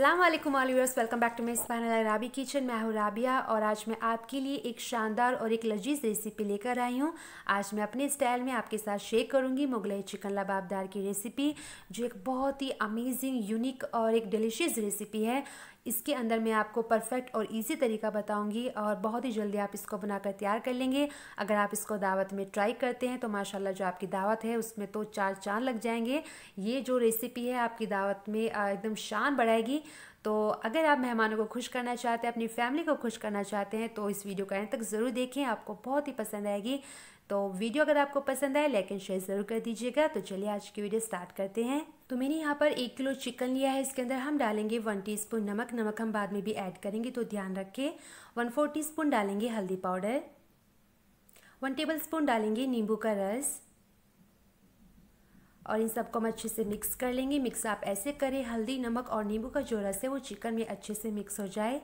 अस्सलाम वालेकुम all viewers welcome back to my channel Rabi kitchen मैं हूँ राबिया और आज मैं आपके लिए एक शानदार और एक लजीज रेसिपी लेकर आई हूँ आज मैं अपने स्टाइल में आपके साथ शेयर करूँगी मुगलई चिकन लबाबदार की रेसिपी जो एक बहुत ही अमेजिंग यूनिक और एक डिलीशियस रेसिपी है इसके अंदर मैं आपको परफेक्ट और ईजी तरीका बताऊँगी और बहुत ही जल्दी आप इसको बनाकर तैयार कर लेंगे अगर आप इसको दावत में ट्राई करते हैं तो माशाल्लाह जो आपकी दावत है उसमें तो चार चांद लग जाएंगे ये जो रेसिपी है आपकी दावत में एकदम शान बढ़ाएगी तो अगर आप मेहमानों को खुश करना चाहते हैं अपनी फैमिली को खुश करना चाहते हैं तो इस वीडियो को एंड तक ज़रूर देखें आपको बहुत ही पसंद आएगी तो वीडियो अगर आपको पसंद आए लाइक एंड शेयर ज़रूर कर दीजिएगा तो चलिए आज की वीडियो स्टार्ट करते हैं तो मैंने यहाँ पर एक किलो चिकन लिया है इसके अंदर हम डालेंगे वन टीस्पून नमक नमक हम बाद में भी ऐड करेंगे तो ध्यान रखें वन फोर टी डालेंगे हल्दी पाउडर वन टेबल स्पून डालेंगे नींबू का रस और इन सबको हम अच्छे से मिक्स कर लेंगे मिक्स आप ऐसे करें हल्दी नमक और नींबू का जो रस है वो चिकन में अच्छे से मिक्स हो जाए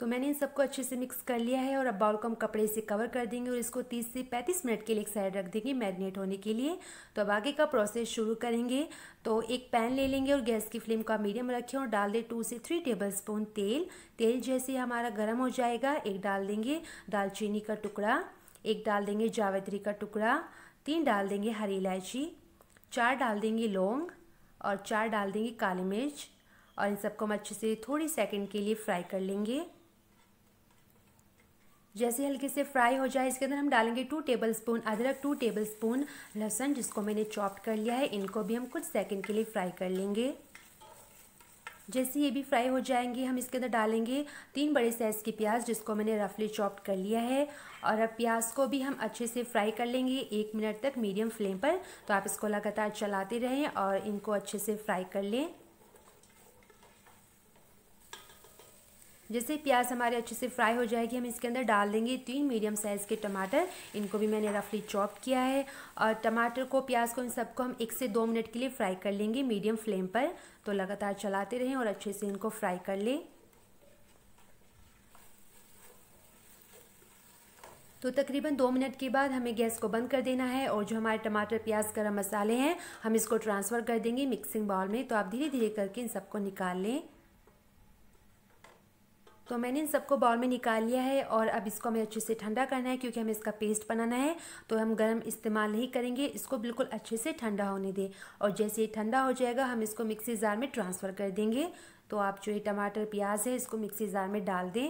तो मैंने इन सबको अच्छे से मिक्स कर लिया है और अब बाउल को हम कपड़े से कवर कर देंगे और इसको 30 से 35 मिनट के लिए एक साइड रख देंगे मैरिनेट होने के लिए तो अब आगे का प्रोसेस शुरू करेंगे तो एक पैन ले लेंगे और गैस की फ्लेम का मीडियम रखें और डाल दें टू से थ्री टेबल स्पून तेल तेल जैसे हमारा गर्म हो जाएगा एक डाल देंगे दालचीनी का टुकड़ा एक डाल देंगे जावेत्री का टुकड़ा तीन डाल देंगे हरी इलायची चार डाल देंगे लौंग और चार डाल देंगे काली मिर्च और इन सबको हम अच्छे से थोड़ी सेकंड के लिए फ्राई कर लेंगे जैसे हल्के से फ्राई हो जाए इसके अंदर हम डालेंगे टू टेबलस्पून अदरक टू टेबलस्पून लहसुन जिसको मैंने चॉप कर लिया है इनको भी हम कुछ सेकंड के लिए फ्राई कर लेंगे जैसे ये भी फ्राई हो जाएंगे हम इसके अंदर डालेंगे तीन बड़े साइज़ की प्याज जिसको मैंने रफली चॉप कर लिया है और अब प्याज को भी हम अच्छे से फ्राई कर लेंगे एक मिनट तक मीडियम फ्लेम पर तो आप इसको लगातार चलाते रहें और इनको अच्छे से फ्राई कर लें जैसे प्याज हमारे अच्छे से फ्राई हो जाएगी हम इसके अंदर डाल देंगे तीन मीडियम साइज़ के टमाटर इनको भी मैंने रफली चॉप किया है और टमाटर को प्याज को इन सबको हम एक से दो मिनट के लिए फ्राई कर लेंगे मीडियम फ्लेम पर तो लगातार चलाते रहें और अच्छे से इनको फ्राई कर लें तो तकरीबन दो मिनट के बाद हमें गैस को बंद कर देना है और जो हमारे टमाटर प्याज गरम मसाले हैं हम इसको ट्रांसफ़र कर देंगे मिक्सिंग बाउल में तो आप धीरे धीरे करके इन सबको निकाल लें तो मैंने इन सबको बाउल में निकाल लिया है और अब इसको हमें अच्छे से ठंडा करना है क्योंकि हमें इसका पेस्ट बनाना है तो हम गर्म इस्तेमाल नहीं करेंगे इसको बिल्कुल अच्छे से ठंडा होने दें और जैसे ये ठंडा हो जाएगा हम इसको मिक्सी जार में ट्रांसफ़र कर देंगे तो आप जो ये टमाटर प्याज है इसको मिक्सी जार में डाल दें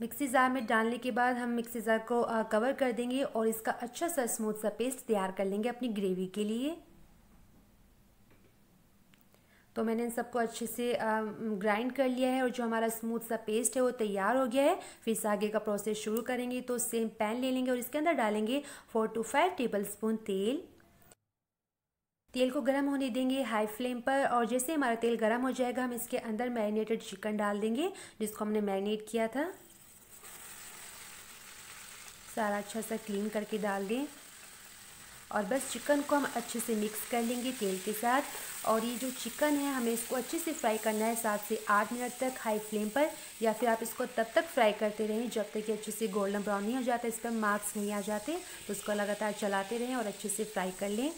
मिक्सी जार में डालने के बाद हम मिक्सी जार को कवर कर देंगे और इसका अच्छा सा स्मूथ सा पेस्ट तैयार कर लेंगे अपनी ग्रेवी के लिए तो मैंने इन सबको अच्छे से ग्राइंड कर लिया है और जो हमारा स्मूथ सा पेस्ट है वो तैयार हो गया है फिर से आगे का प्रोसेस शुरू करेंगे तो सेम पैन ले लेंगे और इसके अंदर डालेंगे four to five table spoon तेल तेल को गर्म होने देंगे हाई फ्लेम पर और जैसे हमारा तेल गर्म हो जाएगा हम इसके अंदर मैरिनेटेड चिकन डाल देंगे जिसको हमने मैरिनेट किया था सारा अच्छा सा क्लीन करके डाल दें और बस चिकन को हम अच्छे से मिक्स कर लेंगे तेल के साथ और ये जो चिकन है हमें इसको अच्छे से फ्राई करना है सात से आठ मिनट तक हाई फ्लेम पर या फिर आप इसको तब तक फ्राई करते रहें जब तक कि अच्छे से गोल्डन ब्राउन नहीं हो जाता इस पर मार्क्स नहीं आ जाते तो उसको लगातार चलाते रहें और अच्छे से फ्राई कर लें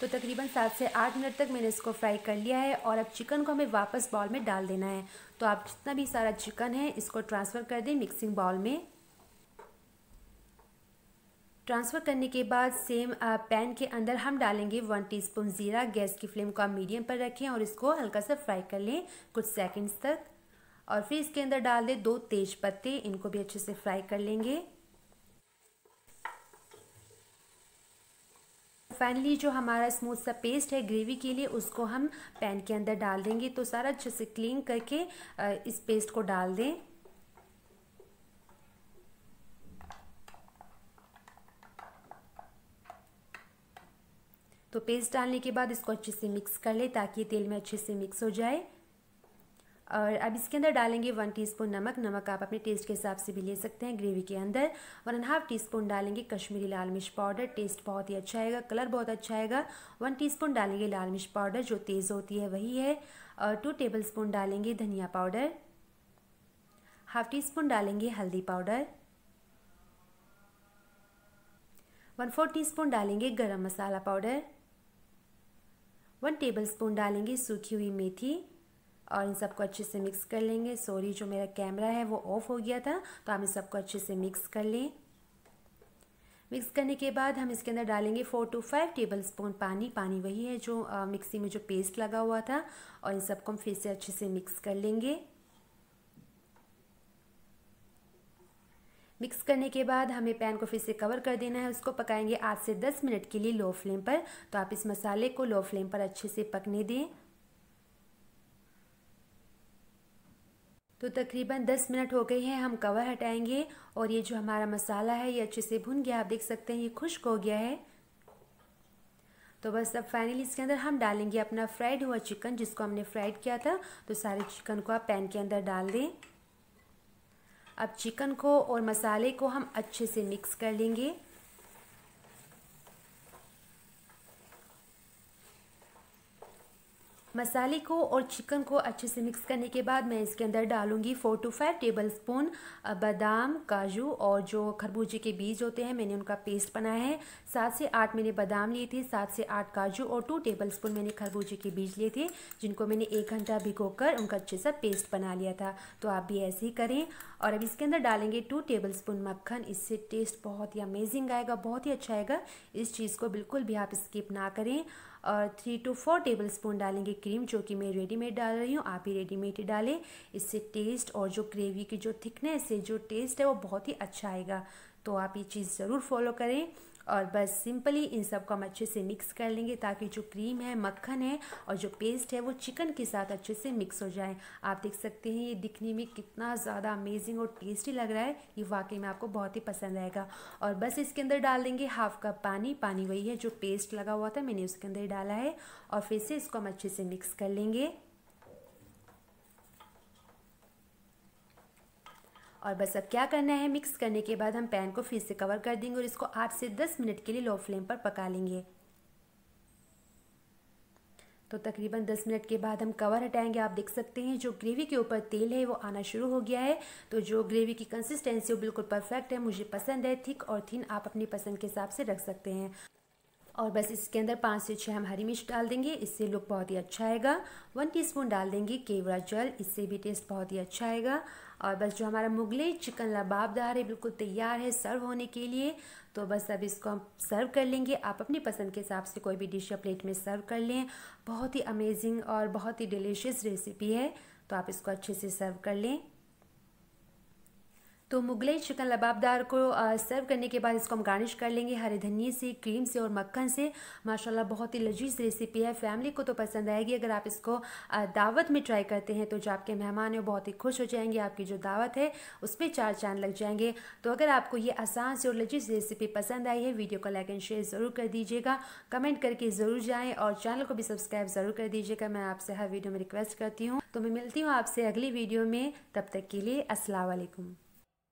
तो तकरीबन सात से आठ मिनट तक मैंने इसको फ्राई कर लिया है और अब चिकन को हमें वापस बाउल में डाल देना है तो आप जितना भी सारा चिकन है इसको ट्रांसफ़र कर दें मिक्सिंग बाउल में ट्रांसफ़र करने के बाद सेम पैन के अंदर हम डालेंगे वन टीस्पून ज़ीरा गैस की फ्लेम को आप मीडियम पर रखें और इसको हल्का सा फ्राई कर लें कुछ सेकंड्स तक और फिर इसके अंदर डाल दें दो तेज पत्ते इनको भी अच्छे से फ्राई कर लेंगे फाइनली जो हमारा स्मूथ सा पेस्ट है ग्रेवी के लिए उसको हम पैन के अंदर डाल देंगे तो सारा अच्छे से क्लीन करके इस पेस्ट को डाल दें तो पेस्ट डालने के बाद इसको अच्छे से मिक्स कर लें ताकि तेल में अच्छे से मिक्स हो जाए और अब इसके अंदर डालेंगे वन टीस्पून नमक नमक आप अपने टेस्ट के हिसाब से भी ले सकते हैं ग्रेवी के अंदर one and half tea spoon डालेंगे कश्मीरी लाल मिर्च पाउडर टेस्ट बहुत ही अच्छा आएगा कलर बहुत अच्छा आएगा वन टीस्पून डालेंगे लाल मिर्च पाउडर जो तेज़ होती है वही है और टू टेबल स्पून डालेंगे धनिया पाउडर हाफ टी स्पून डालेंगे हल्दी powder one four tea spoon डालेंगे गर्म मसाला पाउडर वन टेबल स्पून डालेंगे सूखी हुई मेथी और इन सबको अच्छे से मिक्स कर लेंगे सॉरी जो मेरा कैमरा है वो ऑफ हो गया था तो हम इन सबको अच्छे से मिक्स कर लें मिक्स करने के बाद हम इसके अंदर डालेंगे four to five table spoon पानी पानी वही है जो मिक्सी में जो पेस्ट लगा हुआ था और इन सबको हम फिर से अच्छे से मिक्स कर लेंगे मिक्स करने के बाद हमें पैन को फिर से कवर कर देना है उसको पकाएंगे आठ से दस मिनट के लिए लो फ्लेम पर तो आप इस मसाले को लो फ्लेम पर अच्छे से पकने दें तो तकरीबन 10 मिनट हो गए हैं हम कवर हटाएंगे और ये जो हमारा मसाला है ये अच्छे से भुन गया आप देख सकते हैं ये खुश्क हो गया है तो बस अब फाइनली इसके अंदर हम डालेंगे अपना फ्राइड हुआ चिकन जिसको हमने फ्राइड किया था तो सारे चिकन को आप पैन के अंदर डाल दें अब चिकन को और मसाले को हम अच्छे से मिक्स कर लेंगे मसाले को और चिकन को अच्छे से मिक्स करने के बाद मैं इसके अंदर डालूंगी four to five table spoon बादाम काजू और जो खरबूजे के बीज होते हैं मैंने उनका पेस्ट बनाया है सात से आठ मैंने बादाम लिए थे सात से आठ काजू और टू टेबल स्पून मैंने खरबूजे के बीज लिए थे जिनको मैंने एक घंटा भिगो कर उनका अच्छे सा पेस्ट बना लिया था तो आप भी ऐसे ही करें और अब इसके अंदर डालेंगे टू टेबल स्पून मक्खन इससे टेस्ट बहुत ही अमेजिंग आएगा बहुत ही अच्छा आएगा इस चीज़ को बिल्कुल भी आप स्किप ना करें और three to four table spoon डालेंगे क्रीम जो कि मैं रेडीमेड डाल रही हूँ आप ही रेडीमेड डालें इससे टेस्ट और जो ग्रेवी की जो थिकनेस है जो टेस्ट है वो बहुत ही अच्छा आएगा तो आप ये चीज़ ज़रूर फॉलो करें और बस सिंपली इन सब को हम अच्छे से मिक्स कर लेंगे ताकि जो क्रीम है मक्खन है और जो पेस्ट है वो चिकन के साथ अच्छे से मिक्स हो जाए आप देख सकते हैं ये दिखने में कितना ज़्यादा अमेजिंग और टेस्टी लग रहा है ये वाकई में आपको बहुत ही पसंद आएगा और बस इसके अंदर डाल देंगे हाफ कप पानी पानी वही है जो पेस्ट लगा हुआ था मैंने उसके अंदर डाला है और फिर से इसको हम अच्छे से मिक्स कर लेंगे और बस अब क्या करना है मिक्स करने के बाद हम पैन को फिर से कवर कर देंगे और इसको आठ से दस मिनट के लिए लो फ्लेम पर पका लेंगे तो तकरीबन 10 मिनट के बाद हम कवर हटाएंगे आप देख सकते हैं जो ग्रेवी के ऊपर तेल है वो आना शुरू हो गया है तो जो ग्रेवी की कंसिस्टेंसी वो बिल्कुल परफेक्ट है मुझे पसंद है थिक और थिन आप अपनी पसंद के हिसाब से रख सकते हैं और बस इसके अंदर पाँच से छः हम हरी मिर्च डाल देंगे इससे लुक बहुत ही अच्छा आएगा वन टीस्पून डाल देंगे केवड़ा जल इससे भी टेस्ट बहुत ही अच्छा आएगा और बस जो हमारा मुगले चिकन लबाबदार है बिल्कुल तैयार है सर्व होने के लिए तो बस अब इसको हम सर्व कर लेंगे आप अपनी पसंद के हिसाब से कोई भी डिश या प्लेट में सर्व कर लें बहुत ही अमेजिंग और बहुत ही डिलीशियस रेसिपी है तो आप इसको अच्छे से सर्व कर लें तो मुगलई चिकन लबाबदार को सर्व करने के बाद इसको हम गार्निश कर लेंगे हरे धनिए से क्रीम से और मक्खन से माशाल्लाह बहुत ही लजीज रेसिपी है फैमिली को तो पसंद आएगी अगर आप इसको दावत में ट्राई करते हैं तो जो आपके मेहमान हैं बहुत ही खुश हो जाएंगे आपकी जो दावत है उस पर चार चांद लग जाएंगे तो अगर आपको ये आसान से और लजीज रेसिपी पसंद आई है वीडियो को लाइक एंड शेयर ज़रूर कर दीजिएगा कमेंट करके ज़रूर जाएँ और चैनल को भी सब्सक्राइब ज़रूर कर दीजिएगा मैं आपसे हर वीडियो में रिक्वेस्ट करती हूँ तो मैं मिलती हूँ आपसे अगली वीडियो में तब तक के लिए असलकम